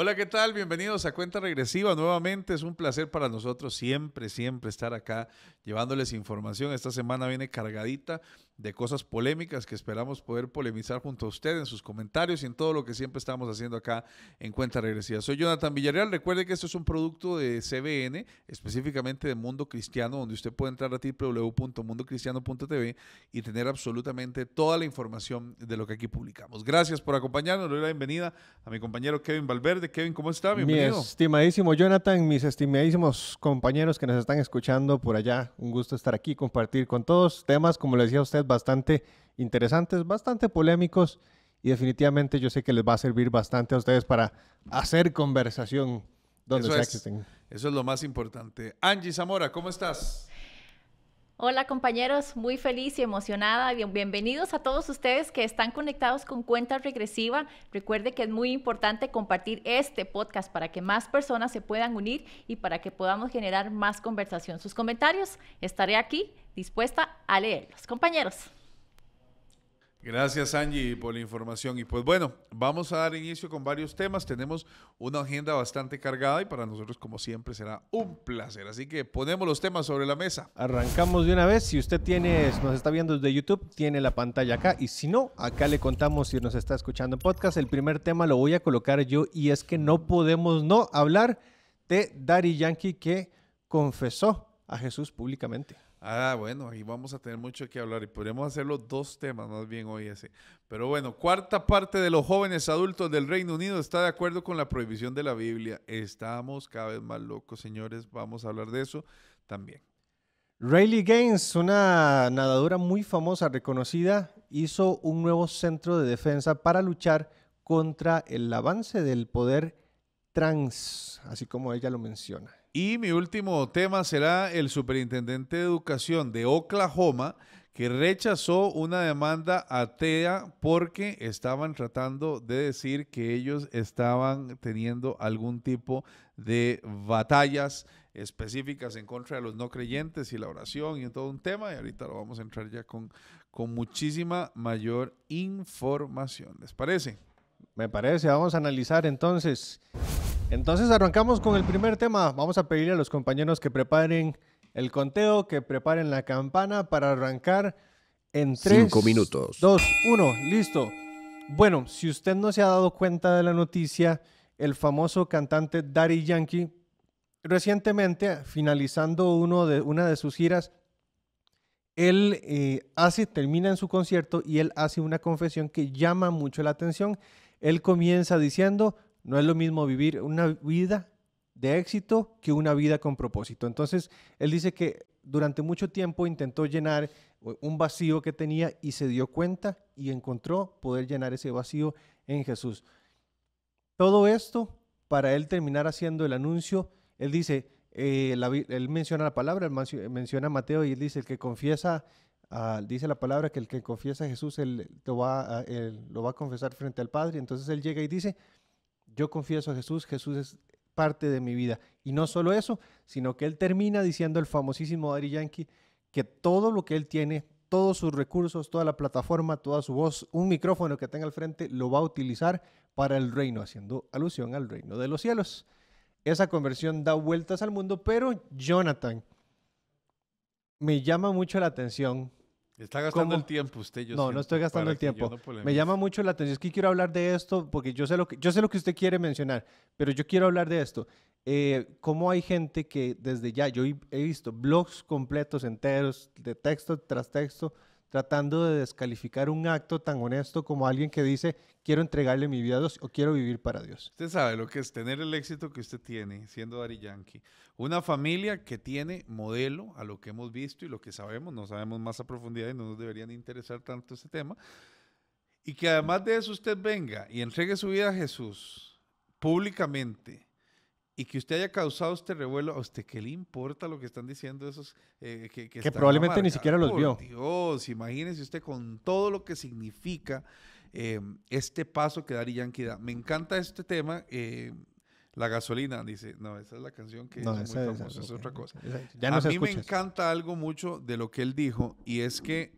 Hola, ¿qué tal? Bienvenidos a Cuenta Regresiva. Nuevamente es un placer para nosotros siempre, siempre estar acá llevándoles información. Esta semana viene cargadita de cosas polémicas que esperamos poder polemizar junto a usted en sus comentarios y en todo lo que siempre estamos haciendo acá en Cuenta Regresiva. Soy Jonathan Villarreal. Recuerde que esto es un producto de CBN, específicamente de Mundo Cristiano, donde usted puede entrar a www.mundocristiano.tv y tener absolutamente toda la información de lo que aquí publicamos. Gracias por acompañarnos. Le doy la bienvenida a mi compañero Kevin Valverde. Kevin, ¿cómo está? Bienvenido. Mi estimadísimo Jonathan, mis estimadísimos compañeros que nos están escuchando por allá. Un gusto estar aquí, compartir con todos temas, como le decía usted, bastante interesantes, bastante polémicos y definitivamente yo sé que les va a servir bastante a ustedes para hacer conversación donde Eso es lo más importante. Angie Zamora, ¿cómo estás? Hola compañeros, muy feliz y emocionada. bienvenidos a todos ustedes que están conectados con Cuenta Regresiva. Recuerde que es muy importante compartir este podcast para que más personas se puedan unir y para que podamos generar más conversación. Sus comentarios, estaré aquí dispuesta a leerlos. Compañeros. Gracias Angie por la información. Y pues bueno, vamos a dar inicio con varios temas. Tenemos una agenda bastante cargada y para nosotros como siempre será un placer. Así que ponemos los temas sobre la mesa. Arrancamos de una vez. Si usted tiene, nos está viendo desde YouTube, tiene la pantalla acá. Y si no, acá le contamos si nos está escuchando en podcast. El primer tema lo voy a colocar yo y es que no podemos no hablar de Dari Yankee que confesó a Jesús públicamente. Ah, bueno, ahí vamos a tener mucho que hablar y podríamos hacerlo dos temas más bien hoy ese. Pero bueno, cuarta parte de los jóvenes adultos del Reino Unido está de acuerdo con la prohibición de la Biblia. Estamos cada vez más locos, señores. Vamos a hablar de eso también. Rayleigh Gaines, una nadadora muy famosa, reconocida, hizo un nuevo centro de defensa para luchar contra el avance del poder trans, así como ella lo menciona. Y mi último tema será el superintendente de educación de Oklahoma que rechazó una demanda atea porque estaban tratando de decir que ellos estaban teniendo algún tipo de batallas específicas en contra de los no creyentes y la oración y todo un tema. Y ahorita lo vamos a entrar ya con, con muchísima mayor información. ¿Les parece? Me parece, vamos a analizar entonces. Entonces arrancamos con el primer tema. Vamos a pedirle a los compañeros que preparen el conteo, que preparen la campana para arrancar en 3, Cinco minutos. 2, 1, listo. Bueno, si usted no se ha dado cuenta de la noticia, el famoso cantante Daddy Yankee, recientemente, finalizando uno de, una de sus giras, él eh, hace, termina en su concierto y él hace una confesión que llama mucho la atención. Él comienza diciendo, no es lo mismo vivir una vida de éxito que una vida con propósito. Entonces, él dice que durante mucho tiempo intentó llenar un vacío que tenía y se dio cuenta y encontró poder llenar ese vacío en Jesús. Todo esto para él terminar haciendo el anuncio, él dice, eh, él menciona la palabra, menciona a Mateo y él dice, el que confiesa, dice la palabra que el que confiesa a Jesús, lo va a confesar frente al Padre. Entonces él llega y dice, yo confieso a Jesús, Jesús es parte de mi vida. Y no solo eso, sino que él termina diciendo el famosísimo Daddy Yankee que todo lo que él tiene, todos sus recursos, toda la plataforma, toda su voz, un micrófono que tenga al frente, lo va a utilizar para el reino, haciendo alusión al reino de los cielos. Esa conversión da vueltas al mundo, pero Jonathan, me llama mucho la atención Está gastando el tiempo usted, yo No, no estoy gastando el tiempo. me llama mucho la atención. Es que quiero hablar de esto porque yo sé lo que, yo sé lo que usted quiere mencionar, pero yo quiero hablar de esto. Eh, ¿Cómo hay gente que desde ya, yo he visto blogs completos enteros de texto tras texto tratando de descalificar un acto tan honesto como alguien que dice, quiero entregarle mi vida a Dios o quiero vivir para Dios. Usted sabe lo que es tener el éxito que usted tiene siendo Dari Yankee. Una familia que tiene modelo a lo que hemos visto y lo que sabemos, no sabemos más a profundidad y no nos deberían interesar tanto ese tema. Y que además de eso usted venga y entregue su vida a Jesús públicamente y que usted haya causado este revuelo, ¿a usted qué le importa lo que están diciendo esos eh, que, probablemente ni siquiera los vio? Dios, imagínese usted con todo lo que significa eh, este paso que Dari Yankee da. Me encanta este tema. Eh, la gasolina, dice, no, esa es la canción que no, es muy famosa, es, otra cosa. ya a mí me encanta algo mucho de lo que él dijo, y es que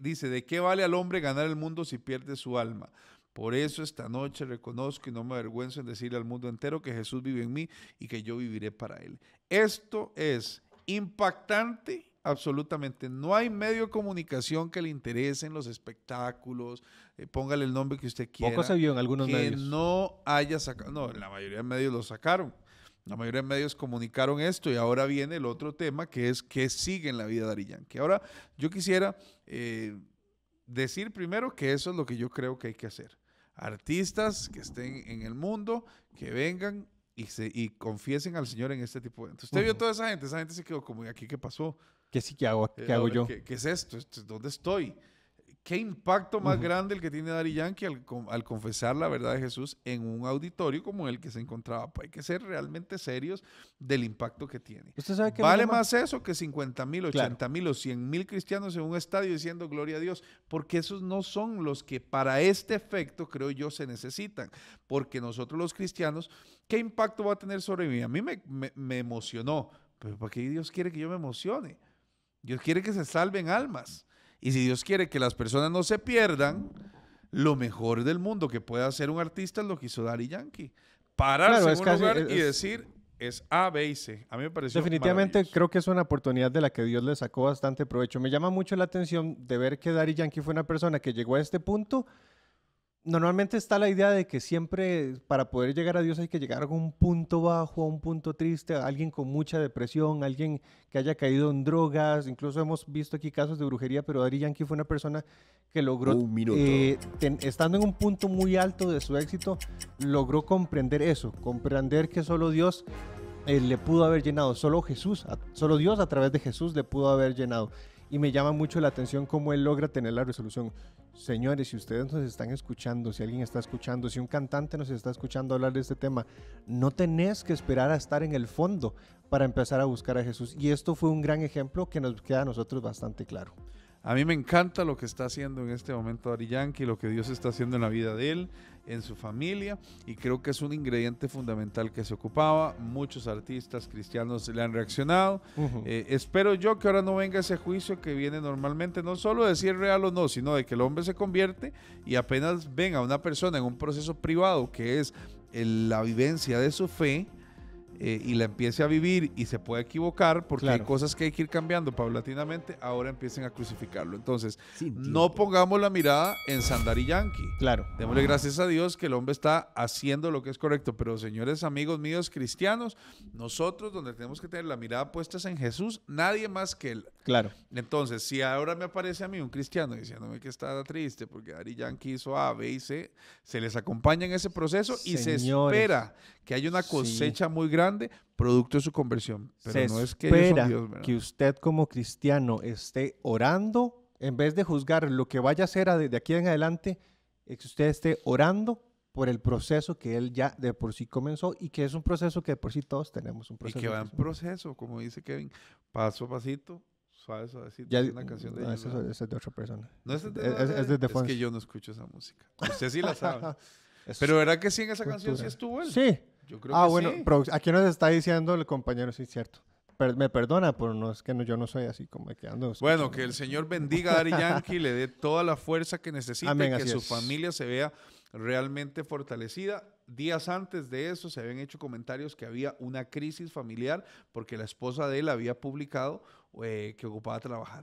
dice, ¿de qué vale al hombre ganar el mundo si pierde su alma? Por eso esta noche reconozco y no me avergüenzo en decirle al mundo entero que Jesús vive en mí y que yo viviré para Él. Esto es impactante absolutamente. No hay medio de comunicación que le interese en los espectáculos, eh, póngale el nombre que usted quiera. Poco se vio en algunos que no haya sacado, no, la mayoría de medios lo sacaron. La mayoría de medios comunicaron esto y ahora viene el otro tema que es qué sigue en la vida de Ariyan. Que Ahora, yo quisiera eh, decir primero que eso es lo que yo creo que hay que hacer artistas que estén en el mundo, que vengan y, se, y confiesen al Señor en este tipo de... Entonces, usted vio toda esa gente, esa gente se quedó como, ¿y aquí qué pasó? ¿Qué sí que hago? ¿Qué eh, hago yo? ¿Qué, ¿Qué, es esto? ¿Dónde estoy? ¿Qué impacto más grande el que tiene Dari Yankee al, confesar la verdad de Jesús en un auditorio como el que se encontraba? Pues hay que ser realmente serios del impacto que tiene. ¿Usted sabe que vale más eso que 50 mil, 80 mil o 100 mil cristianos en un estadio diciendo gloria a Dios, porque esos no son los que para este efecto, creo yo, se necesitan, porque nosotros los cristianos, ¿qué impacto va a tener sobre mí? A mí me, emocionó, pero ¿para qué Dios quiere que yo me emocione? Dios quiere que se salven almas. Y si Dios quiere que las personas no se pierdan, lo mejor del mundo que puede hacer un artista es lo que hizo Darry Yankee. Pararse en un lugar y decir, es A, B C. A mí me pareció Definitivamente creo que es una oportunidad de la que Dios le sacó bastante provecho. Me llama mucho la atención de ver que Darry Yankee fue una persona que llegó a este punto normalmente está la idea de que siempre para poder llegar a Dios hay que llegar a un punto bajo, a un punto triste, a alguien con mucha depresión, alguien que haya caído en drogas. Incluso hemos visto aquí casos de brujería, pero Ari Yankee fue una persona que logró, eh, estando en un punto muy alto de su éxito, logró comprender eso, comprender que solo Dios eh, le pudo haber llenado, solo Jesús, solo Dios a través de Jesús le pudo haber llenado y me llama mucho la atención cómo él logra tener la resolución. Señores, si ustedes nos están escuchando, si alguien está escuchando, si un cantante nos está escuchando hablar de este tema, no tenés que esperar a estar en el fondo para empezar a buscar a Jesús. Y esto fue un gran ejemplo que nos queda a nosotros bastante claro. A mí me encanta lo que está haciendo en este momento Ari lo que Dios está haciendo en la vida de él en su familia y creo que es un ingrediente fundamental que se ocupaba. Muchos artistas cristianos le han reaccionado. Eh, espero yo que ahora no venga ese juicio que viene normalmente, no solo de si real o no, sino de que el hombre se convierte y apenas venga una persona en un proceso privado que es la vivencia de su fe, eh, y la empiece a vivir y se puede equivocar porque hay cosas que hay que ir cambiando paulatinamente, ahora empiecen a crucificarlo. Entonces, no pongamos la mirada en Sandari Yankee. Claro. Démosle gracias a Dios que el hombre está haciendo lo que es correcto. Pero, señores amigos míos cristianos, nosotros donde tenemos que tener la mirada puesta es en Jesús, nadie más que él. Claro. Entonces, si ahora me aparece a mí un cristiano diciéndome que está triste porque Ari Yankee hizo A, B y C, se les acompaña en ese proceso y se espera que haya una cosecha muy grande producto de su conversión. Pero Se no es que espera que usted como cristiano esté orando en vez de juzgar lo que vaya a ser desde aquí en adelante, es que usted esté orando por el proceso que él ya de por sí comenzó y que es un proceso que de por sí todos tenemos un proceso. Y que va en proceso, como dice Kevin, paso a pasito, suave, suavecito. Ya, una canción de esa es, de otra persona. es, de, es, es, que yo no escucho esa música. Usted sí la sabe. Pero ¿verdad que sí en esa canción sí estuvo él? Sí. Yo creo ah, bueno, aquí nos está diciendo el compañero, es cierto. me perdona, pero no es que yo no soy así como que ando. Bueno, que el Señor bendiga a Ari Yankee, le dé toda la fuerza que necesita que su familia se vea realmente fortalecida. Días antes de eso se habían hecho comentarios que había una crisis familiar porque la esposa de él había publicado eh, que ocupaba trabajar.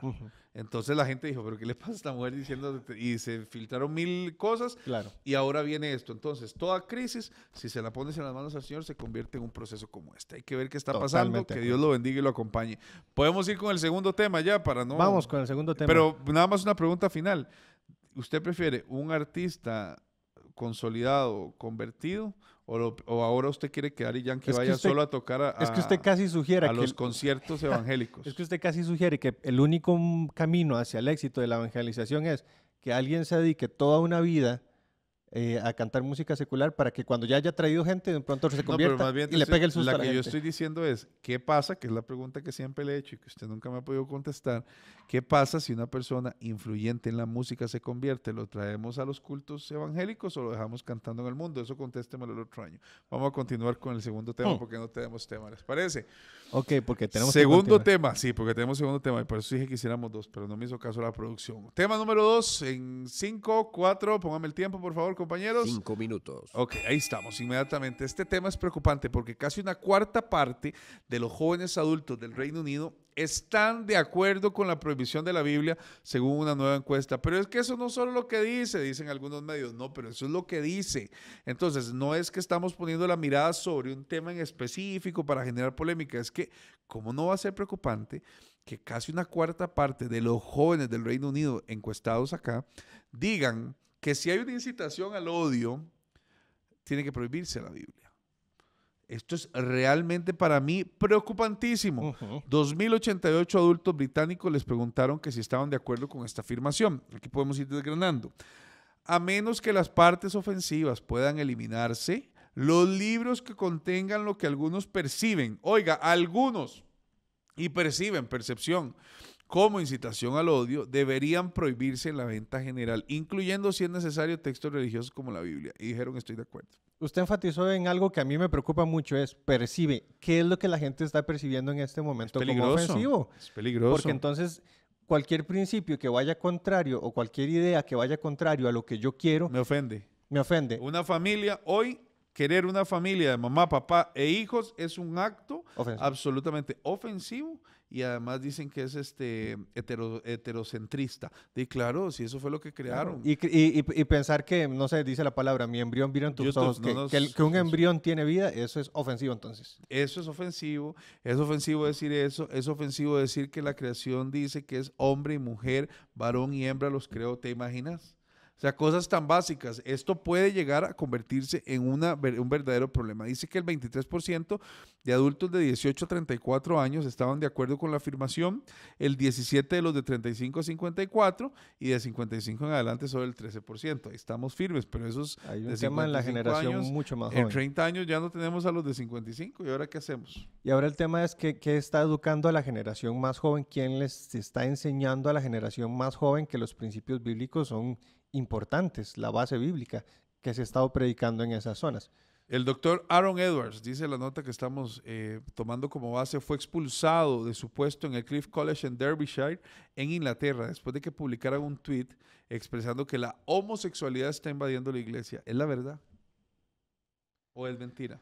Entonces la gente dijo, pero ¿qué le pasa a esta mujer diciendo? Y se filtraron mil cosas claro. y ahora viene esto. Entonces, toda crisis, si se la pones en las manos al Señor, se convierte en un proceso como este. Hay que ver qué está pasando, que Dios lo bendiga y lo acompañe. Podemos ir con el segundo tema ya para no... Vamos con el segundo tema. Pero nada más una pregunta final. ¿Usted prefiere un artista consolidado, convertido o, ahora usted quiere que Ari Yankee vaya solo a tocar a, los conciertos evangélicos. Es que usted casi sugiere que el único camino hacia el éxito de la evangelización es que alguien se dedique toda una vida eh, a cantar música secular para que cuando ya haya traído gente, de pronto se convierta y le pegue el susto. La, que yo estoy diciendo es, ¿qué pasa? Que es la pregunta que siempre le he hecho y que usted nunca me ha podido contestar. ¿Qué pasa si una persona influyente en la música se convierte? ¿Lo traemos a los cultos evangélicos o lo dejamos cantando en el mundo? Eso contéstemelo el otro año. Vamos a continuar con el segundo tema hmm. porque no tenemos tema, ¿les parece? Ok, porque tenemos Segundo tema, sí, porque tenemos segundo tema y por eso dije que hiciéramos dos, pero no me hizo caso la producción. Tema número dos, en cinco, cuatro, póngame el tiempo, por favor compañeros? Cinco minutos. Ok, ahí estamos, inmediatamente. Este tema es preocupante porque casi una cuarta parte de los jóvenes adultos del Reino Unido están de acuerdo con la prohibición de la Biblia según una nueva encuesta. Pero es que eso no es solo lo que dice, dicen algunos medios, no, pero eso es lo que dice. Entonces, no es que estamos poniendo la mirada sobre un tema en específico para generar polémica, es que, como no va a ser preocupante? que casi una cuarta parte de los jóvenes del Reino Unido encuestados acá digan que si hay una incitación al odio, tiene que prohibirse la Biblia. Esto es realmente para mí preocupantísimo. 2088 adultos británicos les preguntaron que si estaban de acuerdo con esta afirmación. Aquí podemos ir desgranando. A menos que las partes ofensivas puedan eliminarse, los libros que contengan lo que algunos perciben, oiga, algunos, y perciben percepción, como incitación al odio deberían prohibirse en la venta general, incluyendo si es necesario textos religiosos como la Biblia. Y dijeron, estoy de acuerdo. Usted enfatizó en algo que a mí me preocupa mucho, es percibe. ¿Qué es lo que la gente está percibiendo en este momento como ofensivo? Es peligroso. Porque entonces cualquier principio que vaya contrario o cualquier idea que vaya contrario a lo que yo quiero... Me ofende. Me ofende. Una familia hoy querer una familia de mamá, papá e hijos es un acto absolutamente ofensivo y además dicen que es este heterocentrista. Y claro, si eso fue lo que crearon. Y, pensar que, no sé, dice la palabra, mi embrión vieron tus ojos, que, que, un embrión tiene vida, eso es ofensivo entonces. Eso es ofensivo, es ofensivo decir eso, es ofensivo decir que la creación dice que es hombre y mujer, varón y hembra los creó, ¿te imaginas? O sea, cosas tan básicas. Esto puede llegar a convertirse en una, un verdadero problema. Dice que el 23% de adultos de 18 a 34 años estaban de acuerdo con la afirmación, el 17% de los de 35 a 54 y de 55 en adelante solo el 13%. Ahí estamos firmes, pero esos es un de tema en la generación mucho más joven. En 30 años ya no tenemos a los de 55 y ahora qué hacemos? Y ahora el tema es que, qué está educando a la generación más joven, quién les está enseñando a la generación más joven que los principios bíblicos son importantes, la base bíblica que se ha estado predicando en esas zonas. El doctor Aaron Edwards, dice la nota que estamos eh, tomando como base, fue expulsado de su puesto en el Cliff College en Derbyshire, en Inglaterra, después de que publicara un tweet expresando que la homosexualidad está invadiendo la iglesia. ¿Es la verdad? ¿O es mentira?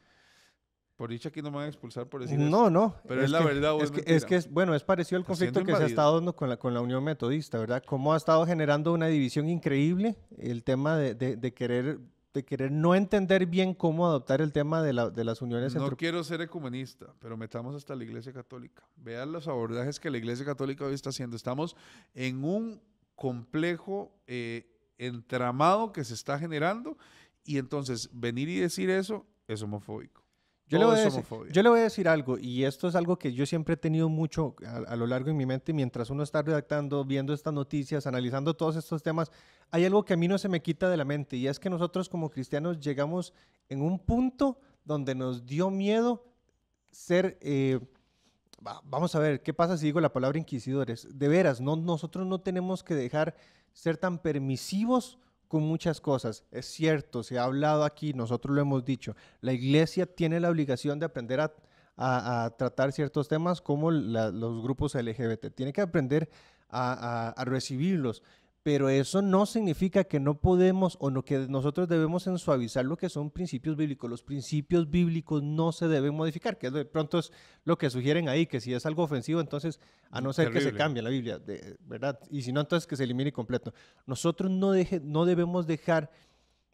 Por dicha aquí no me van a expulsar por decir No, eso. no. Pero es, la verdad. Es, que, es que bueno, es parecido al conflicto que se ha estado dando con la, con la Unión Metodista, ¿verdad? Cómo ha estado generando una división increíble el tema de, querer de querer no entender bien cómo adoptar el tema de, las uniones. No quiero ser ecumenista, pero metamos hasta la Iglesia Católica. Vean los abordajes que la Iglesia Católica hoy está haciendo. Estamos en un complejo eh, entramado que se está generando y entonces venir y decir eso es homofóbico. Yo le, voy a decir, algo, y esto es algo que yo siempre he tenido mucho a, lo largo de mi mente, mientras uno está redactando, viendo estas noticias, analizando todos estos temas, hay algo que a mí no se me quita de la mente, y es que nosotros como cristianos llegamos en un punto donde nos dio miedo ser... Eh, vamos a ver, ¿qué pasa si digo la palabra inquisidores? De veras, no, nosotros no tenemos que dejar ser tan permisivos con muchas cosas. Es cierto, se ha hablado aquí, nosotros lo hemos dicho, la iglesia tiene la obligación de aprender a, tratar ciertos temas como los grupos LGBT. Tiene que aprender a, a recibirlos, pero eso no significa que no podemos o que nosotros debemos ensuavizar lo que son principios bíblicos. Los principios bíblicos no se deben modificar, que de pronto es lo que sugieren ahí, que si es algo ofensivo, entonces, a no ser que se cambie la Biblia, ¿verdad? Y si no, entonces que se elimine completo. Nosotros no, deje, no debemos dejar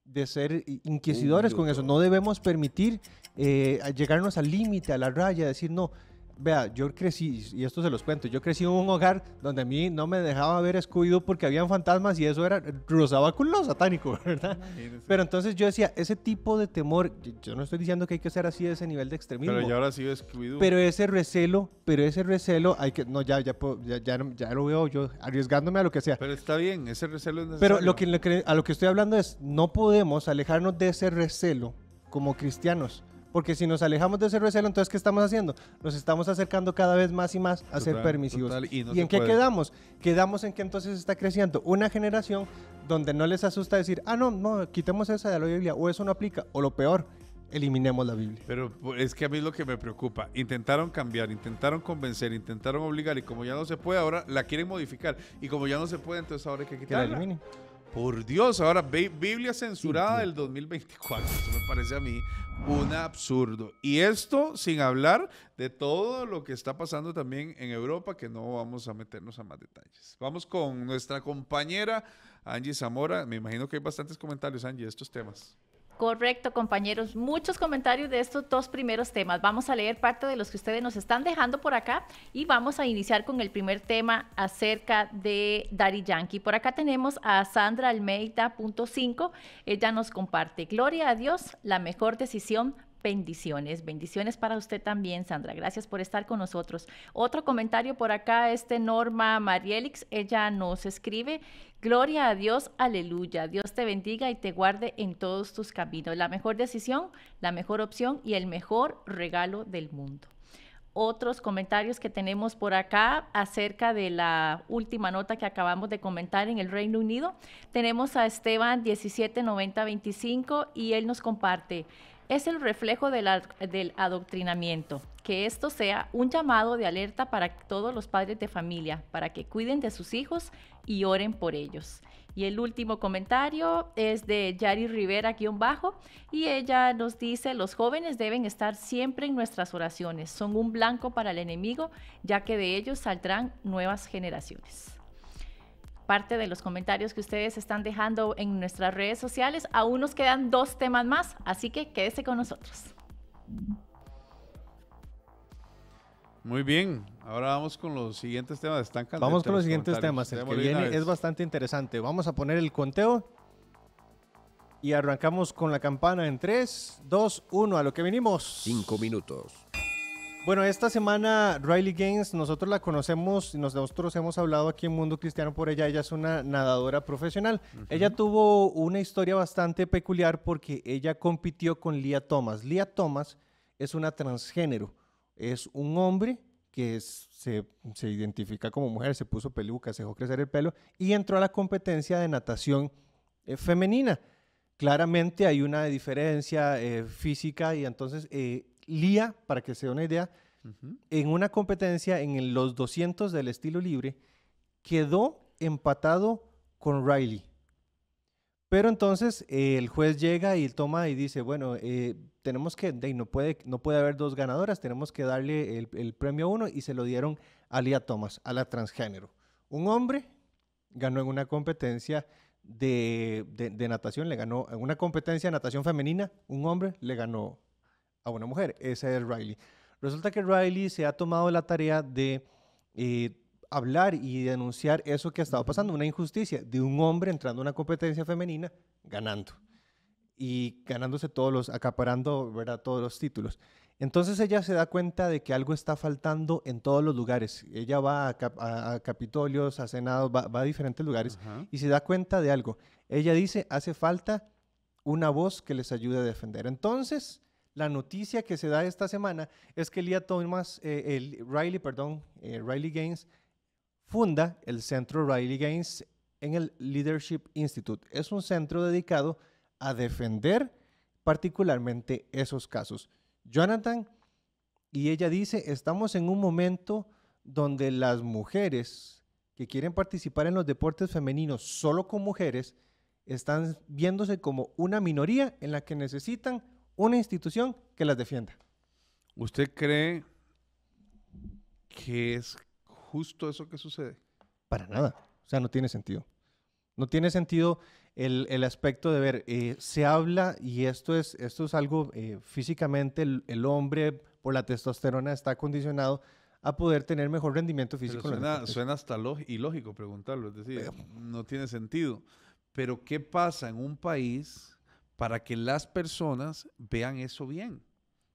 de ser inquisidores con eso, no debemos permitir eh, llegarnos al límite, a la raya, decir, no, vea, yo crecí, y esto se los cuento, yo crecí en un hogar donde a mí no me dejaba ver escuido porque habían fantasmas y eso era, rozaba con lo satánico, ¿verdad? Pero entonces yo decía, ese tipo de temor, yo no estoy diciendo que hay que ser así de ese nivel de extremismo. Pero ya ahora sí scooby Pero ese recelo, pero ese recelo, hay que, no, ya, ya, ya, ya, lo veo yo arriesgándome a lo que sea. Pero está bien, ese recelo es necesario. Pero lo que, a lo que estoy hablando es, no podemos alejarnos de ese recelo como cristianos porque si nos alejamos de ese recelo, entonces ¿qué estamos haciendo? Nos estamos acercando cada vez más y más a ser permisivos. ¿Y, en qué quedamos? Quedamos en que entonces está creciendo una generación donde no les asusta decir, ah, no, no, quitemos esa de la Biblia, o eso no aplica, o lo peor, eliminemos la Biblia. Pero pues, es que a mí lo que me preocupa. Intentaron cambiar, intentaron convencer, intentaron obligar y como ya no se puede, ahora la quieren modificar. Y como ya no se puede, entonces ahora hay que quitarla. Que por Dios, ahora Biblia censurada del 2024. Eso me parece a mí un absurdo. Y esto sin hablar de todo lo que está pasando también en Europa, que no vamos a meternos a más detalles. Vamos con nuestra compañera Angie Zamora. Me imagino que hay bastantes comentarios, Angie, de estos temas. Correcto, compañeros. Muchos comentarios de estos dos primeros temas. Vamos a leer parte de los que ustedes nos están dejando por acá y vamos a iniciar con el primer tema acerca de Daddy Yankee. Por acá tenemos a Sandra Almeida.5. Ella nos comparte, gloria a Dios, la mejor decisión bendiciones. Bendiciones para usted también, Sandra. Gracias por estar con nosotros. Otro comentario por acá este Norma Marielix. Ella nos escribe, Gloria a Dios, aleluya. Dios te bendiga y te guarde en todos tus caminos. La mejor decisión, la mejor opción y el mejor regalo del mundo. Otros comentarios que tenemos por acá acerca de la última nota que acabamos de comentar en el Reino Unido. Tenemos a Esteban 179025 y él nos comparte es el reflejo del, adoctrinamiento. Que esto sea un llamado de alerta para todos los padres de familia, para que cuiden de sus hijos y oren por ellos. Y el último comentario es de Yari Rivera, guión bajo, y ella nos dice, los jóvenes deben estar siempre en nuestras oraciones, son un blanco para el enemigo, ya que de ellos saldrán nuevas generaciones parte de los comentarios que ustedes están dejando en nuestras redes sociales. Aún nos quedan dos temas más, así que quédese con nosotros. Muy bien, ahora vamos con los siguientes temas. Están vamos con los, siguientes temas. El que viene es bastante interesante. Vamos a poner el conteo y arrancamos con la campana en 3, 2, 1, a lo que venimos. Cinco minutos. Bueno, esta semana Riley Gaines, nosotros la conocemos, nosotros hemos hablado aquí en Mundo Cristiano por ella, ella es una nadadora profesional. Ella tuvo una historia bastante peculiar porque ella compitió con Lia Thomas. Lia Thomas es una transgénero, es un hombre que se, se, identifica como mujer, se puso peluca, se dejó crecer el pelo y entró a la competencia de natación eh, femenina. Claramente hay una diferencia eh, física y entonces... Eh, Lía, para que se dé una idea, en una competencia en los 200 del estilo libre, quedó empatado con Riley. Pero entonces eh, el juez llega y toma y dice, bueno, eh, tenemos que, no, puede, no puede haber dos ganadoras, tenemos que darle el, premio a uno y se lo dieron a Lía Thomas, a la transgénero. Un hombre ganó en una competencia de, de natación, le ganó en una competencia de natación femenina, un hombre le ganó a una mujer. esa es Riley. Resulta que Riley se ha tomado la tarea de eh, hablar y denunciar eso que ha estado pasando, una injusticia de un hombre entrando a una competencia femenina ganando y ganándose todos los, acaparando, ¿verdad? Todos los títulos. Entonces ella se da cuenta de que algo está faltando en todos los lugares. Ella va a, capitolios, a senados, va, a diferentes lugares y se da cuenta de algo. Ella dice, hace falta una voz que les ayude a defender. Entonces, la noticia que se da esta semana es que Thomas, eh, el Riley, perdón, eh, Riley Gaines, funda el centro Riley Gaines en el Leadership Institute. Es un centro dedicado a defender particularmente esos casos. Jonathan y ella dice, estamos en un momento donde las mujeres que quieren participar en los deportes femeninos solo con mujeres, están viéndose como una minoría en la que necesitan una institución que las defienda. ¿Usted cree que es justo eso que sucede? Para nada. O sea, no tiene sentido. No tiene sentido el, aspecto de ver, eh, se habla, y esto es, esto es algo eh, físicamente, el, hombre por la testosterona está condicionado a poder tener mejor rendimiento físico. suena, suena hasta ilógico preguntarlo, es decir, eh. no tiene sentido. Pero ¿qué pasa en un país para que las personas vean eso bien.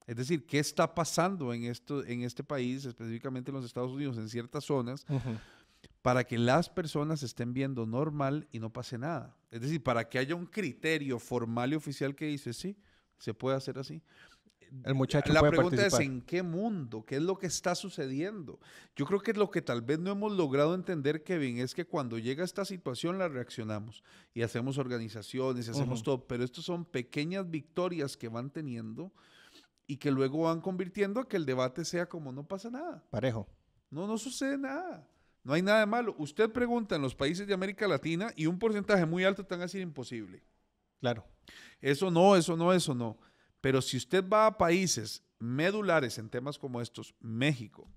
Es decir, qué está pasando en, esto, en este país, específicamente en los Estados Unidos, en ciertas zonas, para que las personas estén viendo normal y no pase nada. Es decir, para que haya un criterio formal y oficial que dice, sí, se puede hacer así muchacho la pregunta es en qué mundo, qué es lo que está sucediendo. Yo creo que lo que tal vez no hemos logrado entender, Kevin, es que cuando llega esta situación la reaccionamos y hacemos organizaciones, y hacemos todo, pero estos son pequeñas victorias que van teniendo y que luego van convirtiendo a que el debate sea como no pasa nada. Parejo. No, no sucede nada. No hay nada de malo. Usted pregunta en los países de América Latina y un porcentaje muy alto están a decir imposible. Claro. Eso no, eso no, eso no. Pero si usted va a países medulares en temas como estos, México,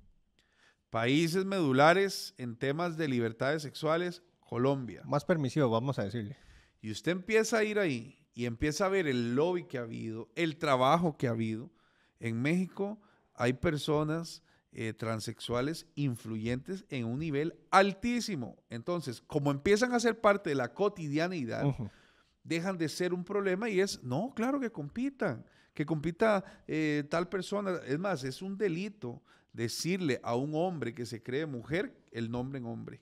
países medulares en temas de libertades sexuales, Colombia. Más permisivo, vamos a decirle. Y usted empieza a ir ahí y empieza a ver el lobby que ha habido, el trabajo que ha habido. En México hay personas eh, transexuales influyentes en un nivel altísimo. Entonces, como empiezan a ser parte de la cotidianidad, dejan de ser un problema y es, no, claro que compitan, que compita eh, tal persona. Es más, es un delito decirle a un hombre que se cree mujer el nombre en hombre.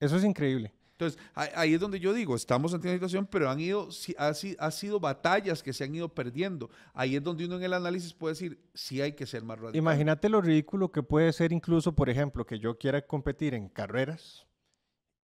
Eso es increíble. Entonces, ahí es donde yo digo, estamos ante una situación, pero han ido, ha, ha sido batallas que se han ido perdiendo. Ahí es donde uno en el análisis puede decir, sí hay que ser más radical. Imagínate lo ridículo que puede ser incluso, por ejemplo, que yo quiera competir en carreras,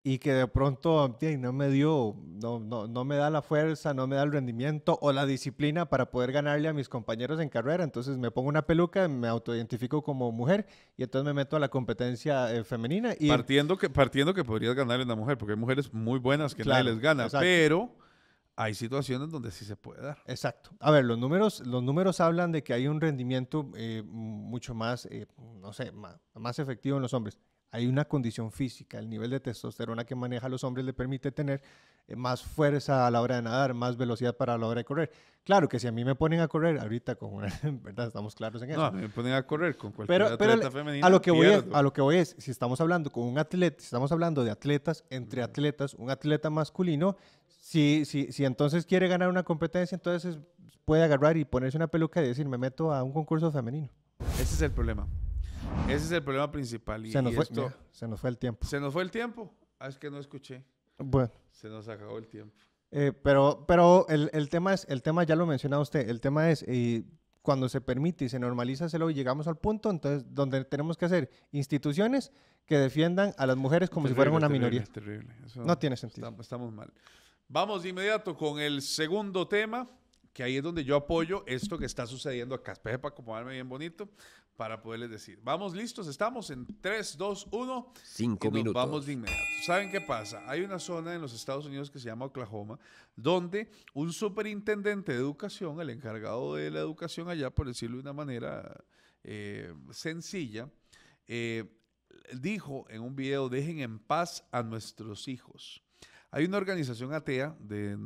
y que de pronto no me dio, no, no, no, me da la fuerza, no me da el rendimiento o la disciplina para poder ganarle a mis compañeros en carrera. Entonces me pongo una peluca, me autoidentifico como mujer y entonces me meto a la competencia eh, femenina. Y... Partiendo, que, partiendo que podrías ganar a una mujer, porque hay mujeres muy buenas que les gana, pero hay situaciones donde sí se puede dar. Exacto. A ver, los números, los números hablan de que hay un rendimiento eh, mucho más, eh, no sé, más, efectivo en los hombres. Hay una condición física, el nivel de testosterona que maneja a los hombres le permite tener eh, más fuerza a la hora de nadar, más velocidad para la hora de correr. Claro que si a mí me ponen a correr, ahorita con una, verdad estamos claros en eso. No, me ponen a correr con cualquier atleta pero, A lo, que voy es, a lo que es, si estamos hablando con un atleta, si estamos hablando de atletas, entre atletas, un atleta masculino, si entonces quiere ganar una competencia, entonces puede agarrar y ponerse una peluca y decir, me meto a un concurso femenino. Ese es el problema. Ese es el problema principal. Y, se, nos fue, el tiempo. Se nos fue el tiempo. Ah, es que no escuché. Bueno. Se nos acabó el tiempo. Eh, pero pero el, tema es, el tema ya lo mencionaba usted, el tema es eh, cuando se permite y se normaliza se lo llegamos al punto entonces donde tenemos que hacer instituciones que defiendan a las mujeres como si fueran una minoría. terrible. no tiene sentido. Estamos, mal. Vamos de inmediato con el segundo tema, que ahí es donde yo apoyo esto que está sucediendo acá. Espera para acomodarme bien bonito para poderles decir. Vamos listos, estamos en 3, 2, 1. 5 minutos. Vamos de inmediato. ¿Saben qué pasa? Hay una zona en los Estados Unidos que se llama Oklahoma, donde un superintendente de educación, el encargado de la educación allá, por decirlo de una manera eh, sencilla, eh, dijo en un video, dejen en paz a nuestros hijos. Hay una organización atea, de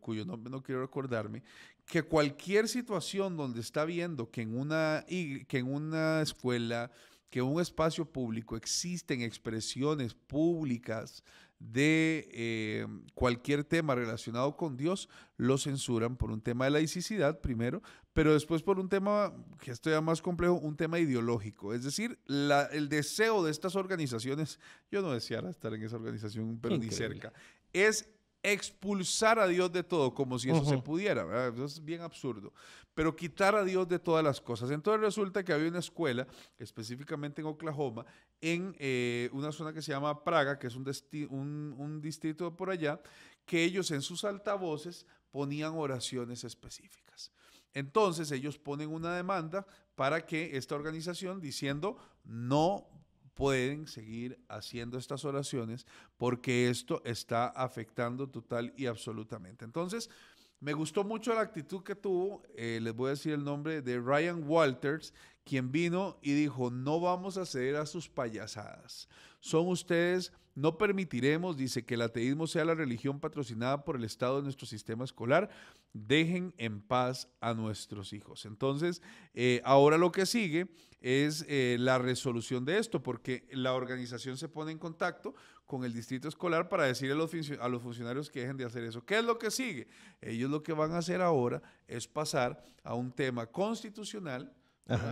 cuyo nombre no quiero recordarme, que cualquier situación donde está viendo que en una, que en una escuela, que en un espacio público existen expresiones públicas de eh, cualquier tema relacionado con Dios, lo censuran por un tema de laicidad primero, pero después por un tema, que esto ya más complejo, un tema ideológico. Es decir, el deseo de estas organizaciones, yo no deseara estar en esa organización, pero ni cerca, es expulsar a Dios de todo, como si eso se pudiera, es bien absurdo, pero quitar a Dios de todas las cosas. Entonces resulta que había una escuela, específicamente en Oklahoma, en eh, una zona que se llama Praga, que es un, un distrito por allá, que ellos en sus altavoces ponían oraciones específicas. Entonces ellos ponen una demanda para que esta organización diciendo no pueden seguir haciendo estas oraciones porque esto está afectando total y absolutamente. Entonces, me gustó mucho la actitud que tuvo, eh, les voy a decir el nombre, de Ryan Walters, quien vino y dijo, no vamos a ceder a sus payasadas. Son ustedes no permitiremos, dice, que el ateísmo sea la religión patrocinada por el Estado de nuestro sistema escolar. Dejen en paz a nuestros hijos. Entonces, eh, ahora lo que sigue es eh, la resolución de esto, porque la organización se pone en contacto con el distrito escolar para decirle a los, a los funcionarios que dejen de hacer eso. ¿Qué es lo que sigue? Ellos lo que van a hacer ahora es pasar a un tema constitucional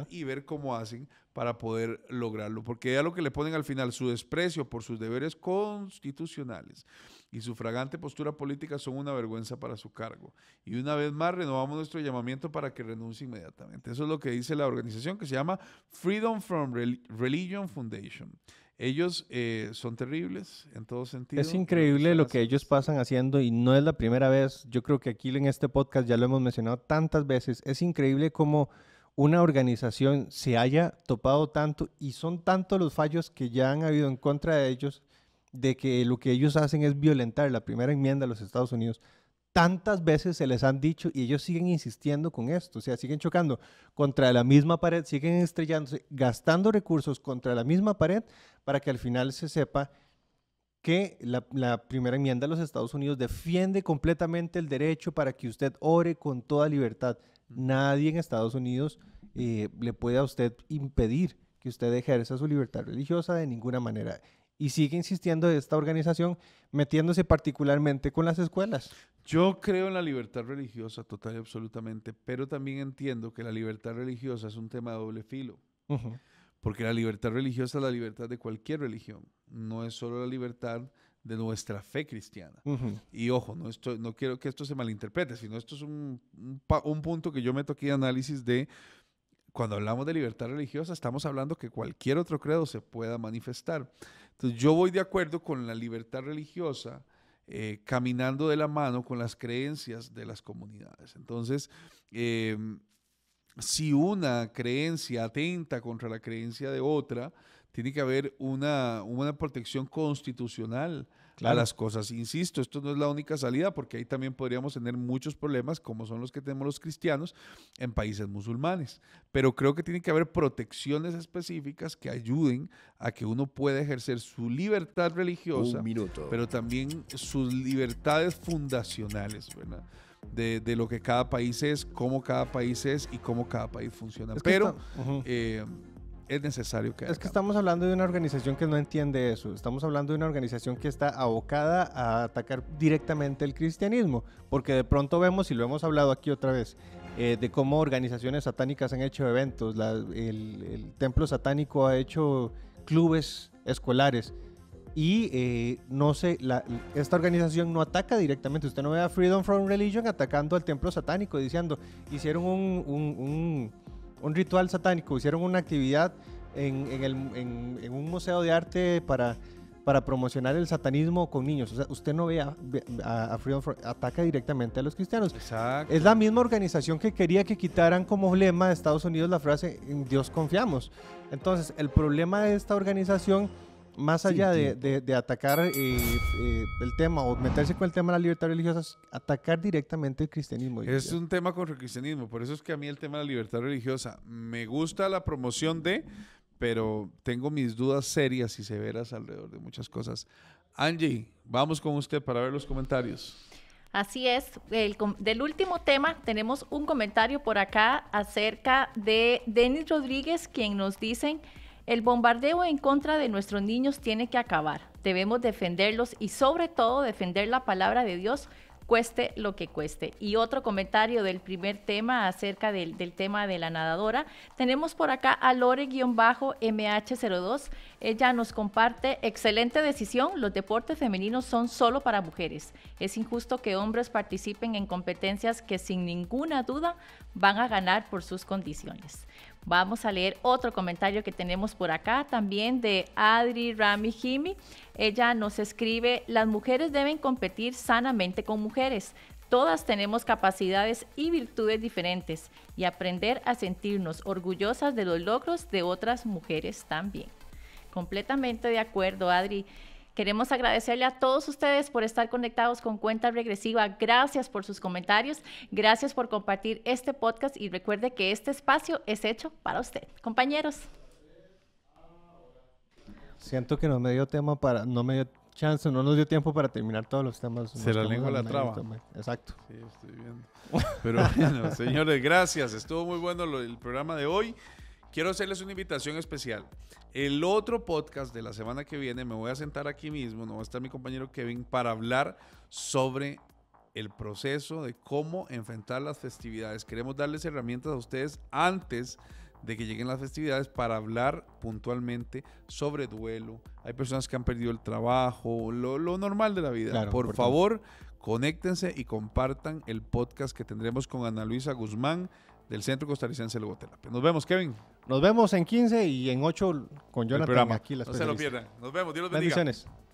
y ver cómo hacen para poder lograrlo. Porque ya lo que le ponen al final, su desprecio por sus deberes constitucionales y su fragante postura política son una vergüenza para su cargo. Y una vez más renovamos nuestro llamamiento para que renuncie inmediatamente. Eso es lo que dice la organización que se llama Freedom from Religion Foundation. Ellos eh, son terribles en todo sentido. Es increíble lo que ellos pasan haciendo y no es la primera vez. Yo creo que aquí en este podcast ya lo hemos mencionado tantas veces. Es increíble cómo una organización se haya topado tanto y son tantos los fallos que ya han habido en contra de ellos de que lo que ellos hacen es violentar la primera enmienda de los Estados Unidos. Tantas veces se les han dicho y ellos siguen insistiendo con esto, o sea, siguen chocando contra la misma pared, siguen estrellándose, gastando recursos contra la misma pared para que al final se sepa que la, primera enmienda de los Estados Unidos defiende completamente el derecho para que usted ore con toda libertad. Nadie en Estados Unidos eh, le puede a usted impedir que usted ejerza su libertad religiosa de ninguna manera. Y sigue insistiendo esta organización metiéndose particularmente con las escuelas. Yo creo en la libertad religiosa total y absolutamente, pero también entiendo que la libertad religiosa es un tema de doble filo. Porque la libertad religiosa es la libertad de cualquier religión, no es solo la libertad de nuestra fe cristiana. Y ojo, no, estoy, no quiero que esto se malinterprete, sino esto es un, un, punto que yo meto aquí en análisis de cuando hablamos de libertad religiosa, estamos hablando que cualquier otro credo se pueda manifestar. Entonces, yo voy de acuerdo con la libertad religiosa, eh, caminando de la mano con las creencias de las comunidades. Entonces, em, si una creencia atenta contra la creencia de otra, tiene que haber una, una protección constitucional a las cosas. Insisto, esto no es la única salida porque ahí también podríamos tener muchos problemas como son los que tenemos los cristianos en países musulmanes. Pero creo que tiene que haber protecciones específicas que ayuden a que uno pueda ejercer su libertad religiosa, pero también sus libertades fundacionales, ¿verdad? de, lo que cada país es, cómo cada país es y cómo cada país funciona. Pero eh, es necesario que... Es que estamos hablando de una organización que no entiende eso. Estamos hablando de una organización que está abocada a atacar directamente el cristianismo. Porque de pronto vemos, y lo hemos hablado aquí otra vez, eh, de cómo organizaciones satánicas han hecho eventos. el templo satánico ha hecho clubes escolares y eh, no sé, esta organización no ataca directamente. Usted no ve a Freedom from Religion atacando al templo satánico, diciendo, hicieron un, ritual satánico, hicieron una actividad en, un museo de arte para, para promocionar el satanismo con niños. sea, usted no ve a, Freedom from, ataca directamente a los cristianos. Exacto. Es la misma organización que quería que quitaran como lema de Estados Unidos la frase, en Dios confiamos. Entonces, el problema de esta organización más allá de, atacar eh, eh, el tema o meterse con el tema de la libertad religiosa, atacar directamente el cristianismo. Es un tema contra el cristianismo, por eso es que a mí el tema de la libertad religiosa me gusta la promoción de, pero tengo mis dudas serias y severas alrededor de muchas cosas. Angie, vamos con usted para ver los comentarios. Así es, del último tema tenemos un comentario por acá acerca de Denis Rodríguez, quien nos dicen... El bombardeo en contra de nuestros niños tiene que acabar. Debemos defenderlos y sobre todo defender la palabra de Dios cueste lo que cueste. Y otro comentario del primer tema acerca del, tema de la nadadora. Tenemos por acá a Lore-MH02. Ella nos comparte, excelente decisión, los deportes femeninos son solo para mujeres. Es injusto que hombres participen en competencias que sin ninguna duda van a ganar por sus condiciones. Vamos a leer otro comentario que tenemos por acá también de Adri Rami jimmy Ella nos escribe, las mujeres deben competir sanamente con mujeres. Todas tenemos capacidades y virtudes diferentes y aprender a sentirnos orgullosas de los logros de otras mujeres también. Completamente de acuerdo, Adri. Queremos agradecerle a todos ustedes por estar conectados con Cuenta Regresiva. Gracias por sus comentarios, gracias por compartir este podcast y recuerde que este espacio es hecho para usted. Compañeros. Siento que no me dio tema para, no me dio chance, no nos dio tiempo para terminar todos los temas. Se la lengua la traba. Exacto. Pero bueno, señores, gracias. Estuvo muy bueno el programa de hoy. Quiero hacerles una invitación especial. El otro podcast de la semana que viene me voy a sentar aquí mismo, no va a estar mi compañero Kevin, para hablar sobre el proceso de cómo enfrentar las festividades. Queremos darles herramientas a ustedes antes de que lleguen las festividades para hablar puntualmente sobre duelo. Hay personas que han perdido el trabajo, lo, normal de la vida. Por favor, conéctense y compartan el podcast que tendremos con Ana Luisa Guzmán del Centro Costarricense de Logoterapia. Nos vemos, Kevin. Nos vemos en 15 y en 8 con Jonathan aquí. no se lo pierdan. Nos vemos. Dios los bendiga. Bendiciones.